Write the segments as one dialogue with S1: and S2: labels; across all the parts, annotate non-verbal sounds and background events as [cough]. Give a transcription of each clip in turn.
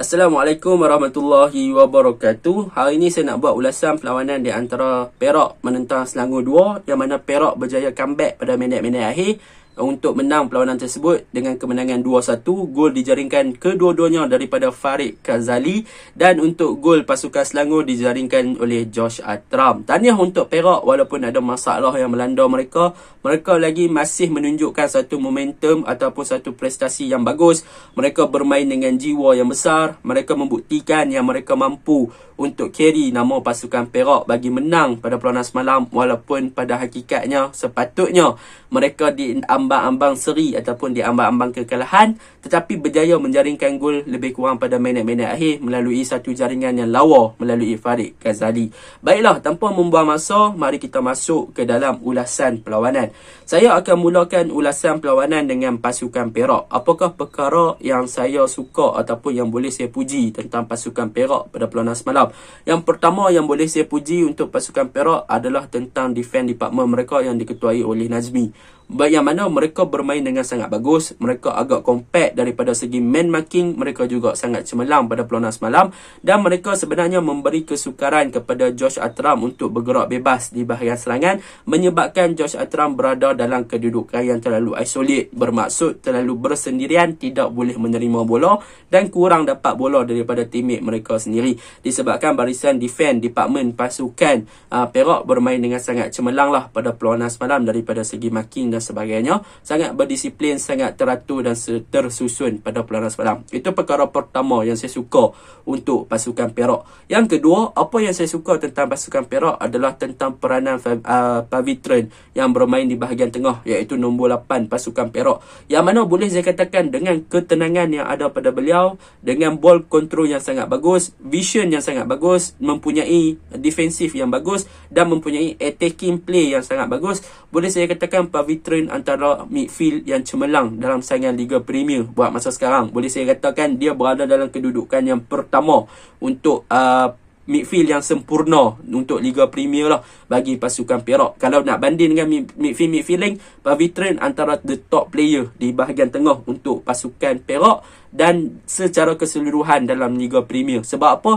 S1: Assalamualaikum warahmatullahi wabarakatuh. Hari ini saya nak buat ulasan perlawanan di antara Perak menentang Selangor 2 yang mana Perak berjaya comeback pada minit-minit akhir untuk menang perlawanan tersebut dengan kemenangan 2-1. Gol dijaringkan kedua-duanya daripada Farid Kazali dan untuk gol pasukan Selangor dijaringkan oleh Josh Atram. Tahniah untuk Perak walaupun ada masalah yang melanda mereka, mereka lagi masih menunjukkan satu momentum ataupun satu prestasi yang bagus. Mereka bermain dengan jiwa yang besar, mereka membuktikan yang mereka mampu untuk carry nama pasukan Perak bagi menang pada perlawanan semalam walaupun pada hakikatnya sepatutnya mereka diambil ambang-ambang seri ataupun di ambang-ambang kekalahan tetapi berjaya menjaringkan gol lebih kurang pada minit-minit akhir melalui satu jaringan yang lawa melalui Farid Ghazali. Baiklah, tanpa membuang masa, mari kita masuk ke dalam ulasan perlawanan. Saya akan mulakan ulasan perlawanan dengan pasukan Perak. Apakah perkara yang saya suka ataupun yang boleh saya puji tentang pasukan Perak pada perlawanan semalam? Yang pertama yang boleh saya puji untuk pasukan Perak adalah tentang defense department mereka yang diketuai oleh Najmi yang mana mereka bermain dengan sangat bagus. Mereka agak compact daripada segi man marking. Mereka juga sangat cemerlang pada peluang semalam. Dan mereka sebenarnya memberi kesukaran kepada Josh Atram untuk bergerak bebas di bahagian serangan. Menyebabkan Josh Atram berada dalam kedudukan yang terlalu isolate. Bermaksud terlalu bersendirian, tidak boleh menerima bola dan kurang dapat bola daripada teammate mereka sendiri. Disebabkan barisan defend, departmen pasukan uh, Perak bermain dengan sangat cemerlang lah pada peluang semalam daripada segi marking dan sebagainya sangat berdisiplin sangat teratur dan tersusun pada pelanggan semalam itu perkara pertama yang saya suka untuk pasukan Perak yang kedua apa yang saya suka tentang pasukan Perak adalah tentang peranan uh, Pavitren yang bermain di bahagian tengah iaitu nombor 8 pasukan Perak yang mana boleh saya katakan dengan ketenangan yang ada pada beliau dengan ball control yang sangat bagus vision yang sangat bagus mempunyai defensif yang bagus dan mempunyai attacking play yang sangat bagus boleh saya katakan Pavitren veteran antara midfield yang cemerlang dalam saingan Liga Premier buat masa sekarang. Boleh saya katakan dia berada dalam kedudukan yang pertama untuk uh, midfield yang sempurna untuk Liga Premier lah bagi pasukan Perak. Kalau nak banding dengan midfield-midfield lain, veteran antara the top player di bahagian tengah untuk pasukan Perak dan secara keseluruhan dalam Liga Premier. Sebab apa?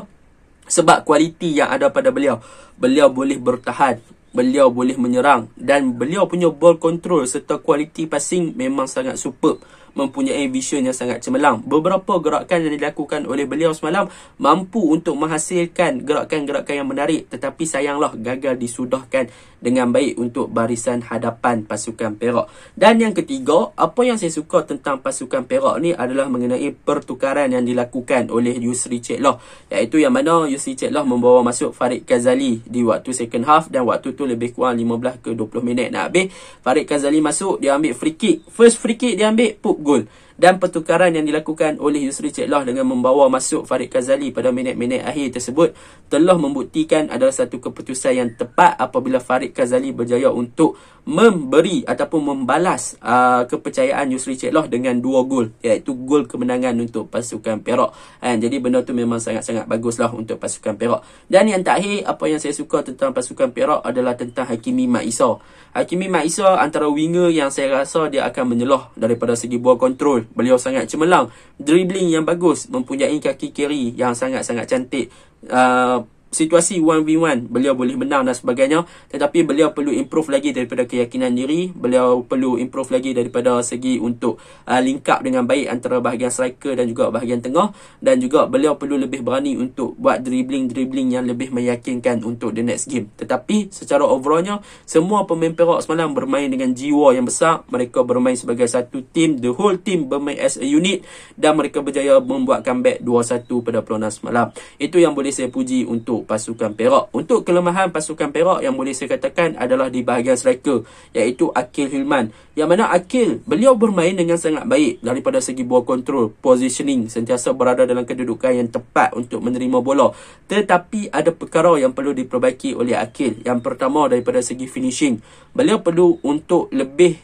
S1: Sebab kualiti yang ada pada beliau. Beliau boleh bertahan beliau boleh menyerang dan beliau punya ball control serta kualiti passing memang sangat superb mempunyai vision yang sangat cemerlang. Beberapa gerakan yang dilakukan oleh beliau semalam mampu untuk menghasilkan gerakan-gerakan yang menarik tetapi sayanglah gagal disudahkan dengan baik untuk barisan hadapan pasukan Perak. Dan yang ketiga, apa yang saya suka tentang pasukan Perak ni adalah mengenai pertukaran yang dilakukan oleh Yusri Cik Loh. Iaitu yang mana Yusri Cik Loh membawa masuk Farid Ghazali di waktu second half dan waktu tu tu lebih kurang 15 ke 20 minit dah habis. Farid Kazali masuk, dia ambil free kick. First free kick dia ambil, pup gol dan pertukaran yang dilakukan oleh Yusri Cik dengan membawa masuk Farid Kazali pada minit-minit akhir tersebut telah membuktikan adalah satu keputusan yang tepat apabila Farid Kazali berjaya untuk memberi ataupun membalas uh, kepercayaan Yusri Cik dengan dua gol iaitu gol kemenangan untuk pasukan Perak And jadi benda tu memang sangat-sangat baguslah untuk pasukan Perak dan yang terakhir apa yang saya suka tentang pasukan Perak adalah tentang Hakimi Mak Isa Hakimi Mak Isa antara winger yang saya rasa dia akan menyeloh daripada segi bola kontrol Beliau sangat cemerlang, dribbling yang bagus, mempunyai kaki kiri yang sangat-sangat cantik. Uh, situasi 1v1 beliau boleh menang dan sebagainya tetapi beliau perlu improve lagi daripada keyakinan diri beliau perlu improve lagi daripada segi untuk uh, link up dengan baik antara bahagian striker dan juga bahagian tengah dan juga beliau perlu lebih berani untuk buat dribbling-dribbling yang lebih meyakinkan untuk the next game tetapi secara overallnya semua pemain Perak semalam bermain dengan jiwa yang besar mereka bermain sebagai satu team the whole team bermain as a unit dan mereka berjaya membuat comeback 2-1 pada peluang semalam itu yang boleh saya puji untuk pasukan Perak. Untuk kelemahan pasukan Perak yang boleh saya katakan adalah di bahagian striker iaitu Akil Hilman. Yang mana Akil, beliau bermain dengan sangat baik daripada segi ball kontrol, positioning, sentiasa berada dalam kedudukan yang tepat untuk menerima bola. Tetapi ada perkara yang perlu diperbaiki oleh Akil. Yang pertama daripada segi finishing, beliau perlu untuk lebih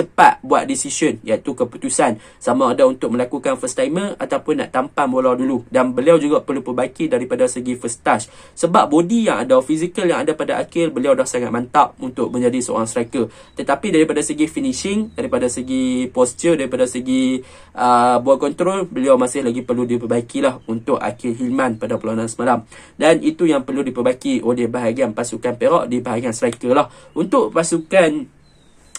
S1: cepat buat decision iaitu keputusan sama ada untuk melakukan first timer ataupun nak tampan bola dulu dan beliau juga perlu perbaiki daripada segi first touch sebab body yang ada physical yang ada pada akhir beliau dah sangat mantap untuk menjadi seorang striker tetapi daripada segi finishing daripada segi posture daripada segi uh, ball control beliau masih lagi perlu diperbaiki lah untuk akhir Hilman pada perlawanan semalam dan itu yang perlu diperbaiki oleh bahagian pasukan Perak di bahagian striker lah untuk pasukan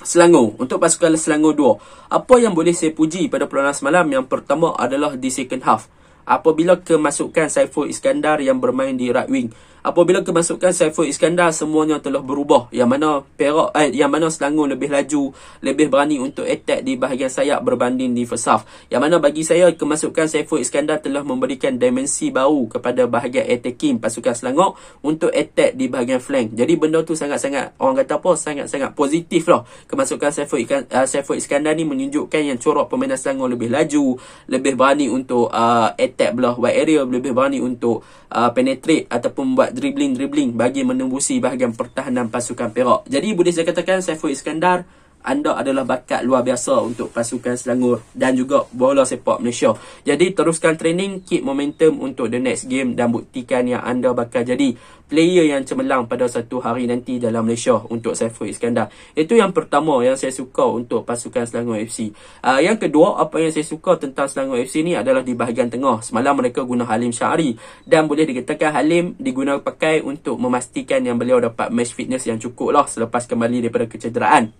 S1: Selangor untuk pasukan Selangor 2. Apa yang boleh saya puji pada perlawanan semalam yang pertama adalah di second half apabila kemasukan Saiful Iskandar yang bermain di right wing. Apabila kemasukan Saiful Iskandar semuanya telah berubah yang mana Perak eh, yang mana Selangor lebih laju, lebih berani untuk attack di bahagian sayap berbanding di first half. Yang mana bagi saya kemasukan Saiful Iskandar telah memberikan dimensi baru kepada bahagian attacking pasukan Selangor untuk attack di bahagian flank. Jadi benda tu sangat-sangat orang kata apa sangat-sangat positif lah. Kemasukan Saiful, uh, Saiful Iskandar ni menunjukkan yang corak pemain Selangor lebih laju, lebih berani untuk uh, attack attack belah wide area lebih berani untuk uh, penetrate ataupun buat dribbling-dribbling bagi menembusi bahagian pertahanan pasukan Perak. Jadi boleh saya katakan Saiful Iskandar anda adalah bakat luar biasa untuk pasukan Selangor dan juga bola sepak Malaysia. Jadi teruskan training, keep momentum untuk the next game dan buktikan yang anda bakal jadi player yang cemerlang pada satu hari nanti dalam Malaysia untuk Saiful Iskandar. Itu yang pertama yang saya suka untuk pasukan Selangor FC. Uh, ah, yang kedua, apa yang saya suka tentang Selangor FC ni adalah di bahagian tengah. Semalam mereka guna Halim Syari dan boleh dikatakan Halim digunakan pakai untuk memastikan yang beliau dapat match fitness yang cukup lah selepas kembali daripada kecederaan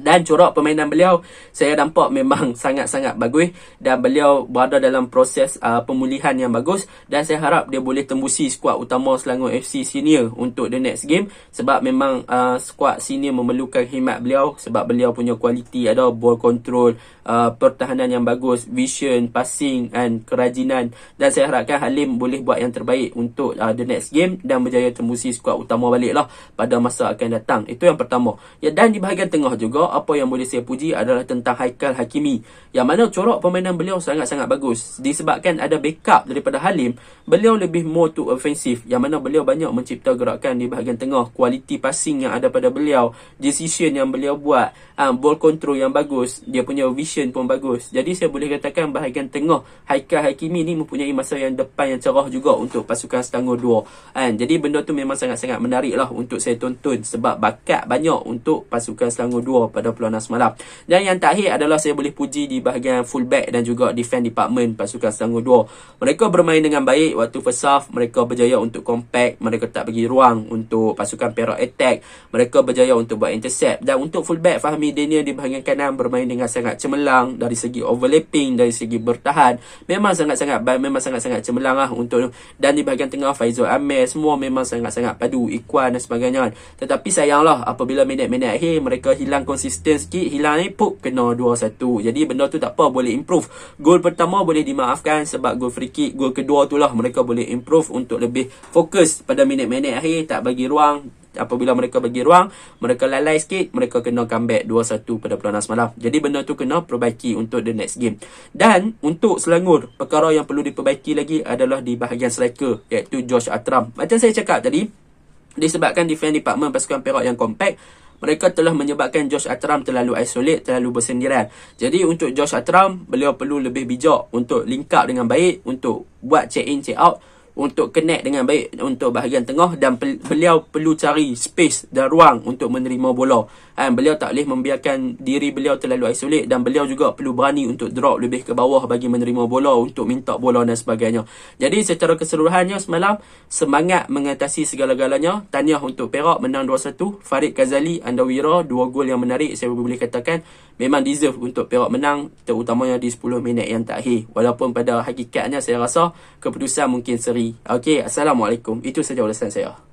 S1: dan corak permainan beliau saya nampak memang [laughs] sangat-sangat bagus dan beliau berada dalam proses uh, pemulihan yang bagus dan saya harap dia boleh tembusi skuad utama Selangor FC senior untuk the next game sebab memang uh, skuad senior memerlukan khidmat beliau sebab beliau punya kualiti ada ball control uh, pertahanan yang bagus vision passing and kerajinan dan saya harapkan Halim boleh buat yang terbaik untuk uh, the next game dan berjaya tembusi skuad utama baliklah pada masa akan datang itu yang pertama ya dan di bahagian tengah juga Allah apa yang boleh saya puji adalah tentang Haikal Hakimi yang mana corak permainan beliau sangat-sangat bagus disebabkan ada backup daripada Halim beliau lebih more to offensive yang mana beliau banyak mencipta gerakan di bahagian tengah kualiti passing yang ada pada beliau decision yang beliau buat um, ball control yang bagus dia punya vision pun bagus jadi saya boleh katakan bahagian tengah Haikal Hakimi ni mempunyai masa yang depan yang cerah juga untuk pasukan Setangguh dua. um, jadi benda tu memang sangat-sangat menarik lah untuk saya tonton sebab bakat banyak untuk pasukan Selangor 2 pada peluang Malam. Dan yang terakhir adalah saya boleh puji di bahagian fullback dan juga defend department pasukan Selangor 2. Mereka bermain dengan baik waktu first half. Mereka berjaya untuk compact. Mereka tak bagi ruang untuk pasukan Perak attack. Mereka berjaya untuk buat intercept. Dan untuk fullback, Fahmi Daniel di bahagian kanan bermain dengan sangat cemerlang dari segi overlapping, dari segi bertahan. Memang sangat-sangat baik, memang sangat-sangat cemerlang lah untuk dan di bahagian tengah Faizul Amir semua memang sangat-sangat padu Ikhwan dan sebagainya kan. tetapi sayanglah apabila minit-minit akhir mereka hilang konsisten sikit hilang ni pup kena 2-1 jadi benda tu tak apa boleh improve gol pertama boleh dimaafkan sebab gol free kick gol kedua tu lah mereka boleh improve untuk lebih fokus pada minit-minit akhir tak bagi ruang apabila mereka bagi ruang mereka lalai sikit mereka kena comeback 2-1 pada peluang semalam jadi benda tu kena perbaiki untuk the next game dan untuk Selangor perkara yang perlu diperbaiki lagi adalah di bahagian striker iaitu Josh Atram macam saya cakap tadi disebabkan defense department pasukan Perak yang compact mereka telah menyebabkan Josh Atram terlalu isolate, terlalu bersendirian. Jadi untuk Josh Atram, beliau perlu lebih bijak untuk link up dengan baik, untuk buat check in, check out, untuk connect dengan baik untuk bahagian tengah dan beliau perlu cari space dan ruang untuk menerima bola kan beliau tak boleh membiarkan diri beliau terlalu isolate dan beliau juga perlu berani untuk drop lebih ke bawah bagi menerima bola untuk minta bola dan sebagainya jadi secara keseluruhannya semalam semangat mengatasi segala-galanya Tanya untuk Perak menang 2-1 Farid Kazali Andawira dua gol yang menarik saya boleh katakan memang deserve untuk Perak menang terutamanya di 10 minit yang tak terakhir walaupun pada hakikatnya saya rasa keputusan mungkin seri Okay, assalamualaikum itu saja ulasan saya